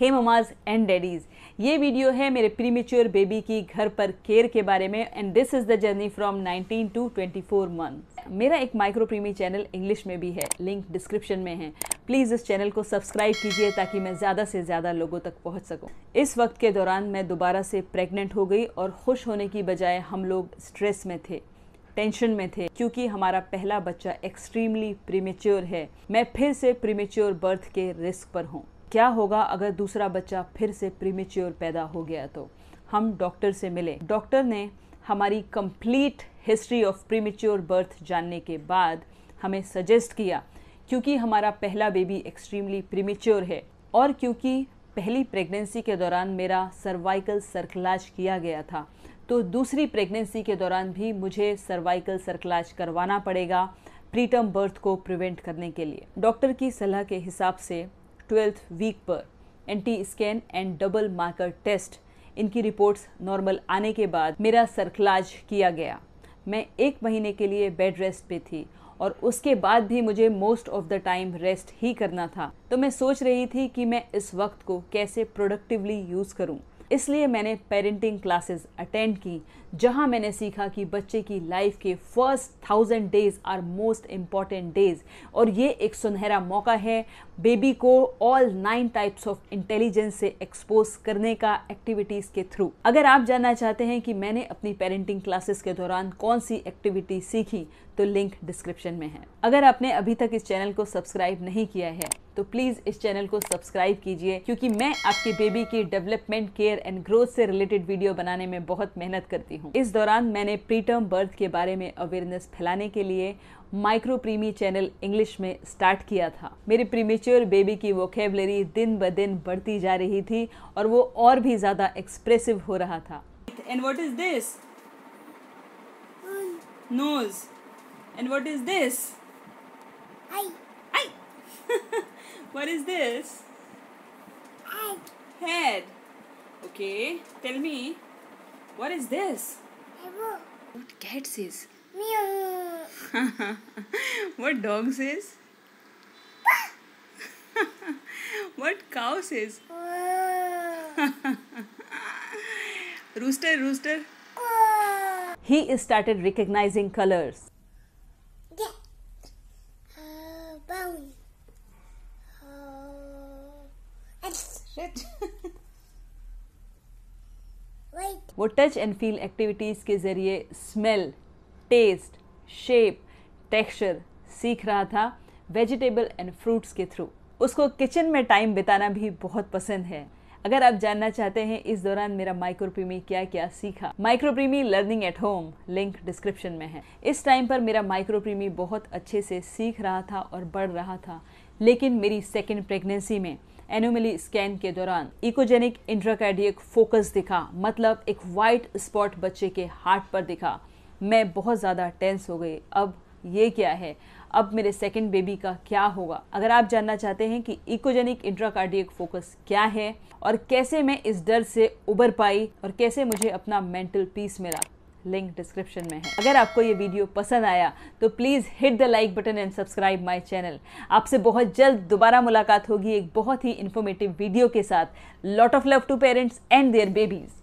Hey mamas and daddies ये video है मेरे प्रीमेच्योर बेबी की घर पर केयर के बारे में and this is the journey from 19 to 24 month मेरा एक माइक्रो प्रीमी चैनल इंग्लिश में भी है लिंक डिस्क्रिप्शन में है प्लीज़ इस चैनल को सब्सक्राइब कीजिए ताकि मैं ज़्यादा से ज़्यादा लोगों तक पहुँच सकूँ इस वक्त के दौरान मैं दोबारा से प्रेगनेंट हो गई और खुश होने की बजाय हम लोग स्ट्रेस में थे टेंशन में थे क्योंकि हमारा पहला बच्चा एक्सट्रीमली प्रीमेच्योर है मैं फिर से प्रीमेच्योर बर्थ के रिस्क पर हूँ क्या होगा अगर दूसरा बच्चा फिर से प्रीमेच्योर पैदा हो गया तो हम डॉक्टर से मिले डॉक्टर ने हमारी complete history of premature birth जानने के बाद हमें सजेस्ट किया क्योंकि हमारा पहला बेबी एक्सट्रीमली प्रीमेच्योर है और क्योंकि पहली प्रेगनेंसी के दौरान मेरा सर्वाइकल सर्कलाज किया गया था तो दूसरी प्रेगनेंसी के दौरान भी मुझे सर्वाइकल सर्कलाज करवाना पड़ेगा प्रीटर्म बर्थ को प्रिवेंट करने के लिए डॉक्टर की सलाह के हिसाब से ट्वेल्थ वीक पर NT scan and double marker test इनकी रिपोर्ट्स नॉर्मल आने के बाद मेरा सरखलाज किया गया मैं एक महीने के लिए बेड रेस्ट पे थी और उसके बाद भी मुझे most of the time rest ही करना था तो मैं सोच रही थी कि मैं इस वक्त को कैसे प्रोडक्टिवली यूज़ करूँ इसलिए मैंने पेरेंटिंग क्लासेस अटेंड की जहां मैंने सीखा कि बच्चे की लाइफ के first thousand days are most important days और ये एक सुनहरा मौका है बेबी को all nine types of intelligence से एक्सपोज करने का एक्टिविटीज़ के थ्रू अगर आप जानना चाहते हैं कि मैंने अपनी पेरेंटिंग क्लासेस के दौरान कौन सी एक्टिविटी सीखी तो लिंक डिस्क्रिप्शन में है अगर आपने अभी तक इस चैनल को सब्सक्राइब नहीं किया है तो प्लीज़ इस चैनल को सब्सक्राइब कीजिए क्योंकि मैं आपके बेबी की डेवलपमेंट केयर एंड ग्रोथ से रिलेटेड वीडियो बनाने में बहुत मेहनत करती हूँ इस दौरान मैंने प्रीटर्म बर्थ के बारे में अवेयरनेस फैलाने के लिए माइक्रो प्रीमी चैनल इंग्लिश में स्टार्ट किया था मेरी प्रीमेच्योर बेबी की वोकेबलरी दिन ब दिन बढ़ती जा रही थी और वो और भी ज़्यादा एक्सप्रेसिव हो रहा था and what is this nose and what is this Eye. what is this? Head. Head. Okay, tell me, what is this? What cat says? Meow. what dog says? what cow says? rooster, rooster. He started recognizing colors. Sit. वो touch and feel activities के ज़रिए smell taste shape texture सीख रहा था vegetable and fruits के through उसको kitchen में time बिताना भी बहुत पसंद है अगर आप जानना चाहते हैं इस दौरान मेरा माइक्रोप्रीमी क्या क्या सीखा micro preemie learning at home link description में है इस टाइम पर मेरा माइक्रोप्रीमी बहुत अच्छे से सीख रहा था और बढ़ रहा था लेकिन मेरी सेकेंड प्रेगनेंसी में एनोमली स्कैन के दौरान इकोजेनिक इंट्राकार्डियक फोकस दिखा मतलब एक वाइट स्पॉट बच्चे के हार्ट पर दिखा मैं बहुत ज़्यादा टेंस हो गई अब ये क्या है अब मेरे सेकेंड बेबी का क्या होगा अगर आप जानना चाहते हैं कि इकोजेनिक इंट्राकार्डियक फोकस क्या है और कैसे मैं इस डर से उबर पाई और कैसे मुझे अपना मेंटल पीस मिला लिंक डिस्क्रिप्शन में है अगर आपको ये वीडियो पसंद आया तो please hit the like button and subscribe my channel आपसे बहुत जल्द दोबारा मुलाकात होगी एक बहुत ही इन्फॉर्मेटिव वीडियो के साथ lot of love to parents and their babies